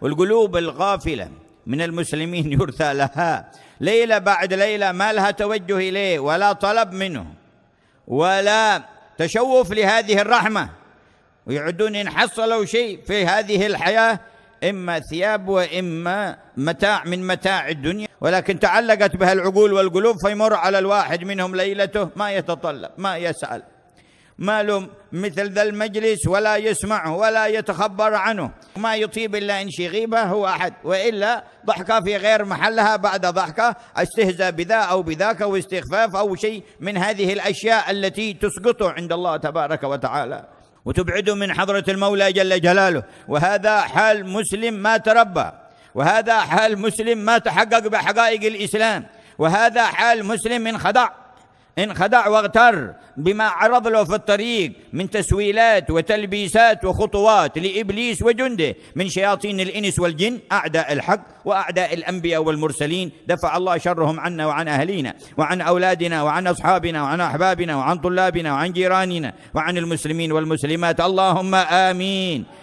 والقلوب الغافله من المسلمين يرثى لها ليله بعد ليله ما لها توجه اليه ولا طلب منه ولا تشوف لهذه الرحمه ويعدون ان حصلوا شيء في هذه الحياه اما ثياب واما متاع من متاع الدنيا ولكن تعلقت بها العقول والقلوب فيمر على الواحد منهم ليلته ما يتطلب ما يسال ما له مثل ذا المجلس ولا يسمعه ولا يتخبر عنه ما يطيب إلا إن شي غيبة هو أحد وإلا ضحكة في غير محلها بعد ضحكة استهزاء بذا أو بذاك أو استخفاف أو شيء من هذه الأشياء التي تسقطه عند الله تبارك وتعالى وتبعده من حضرة المولى جل جلاله وهذا حال مسلم ما تربى وهذا حال مسلم ما تحقق بحقائق الإسلام وهذا حال مسلم انخدع انخدع واغتر بما عرض له في الطريق من تسويلات وتلبيسات وخطوات لابليس وجنده من شياطين الانس والجن اعداء الحق واعداء الانبياء والمرسلين دفع الله شرهم عنا وعن اهلينا وعن اولادنا وعن اصحابنا وعن احبابنا وعن طلابنا وعن جيراننا وعن المسلمين والمسلمات اللهم امين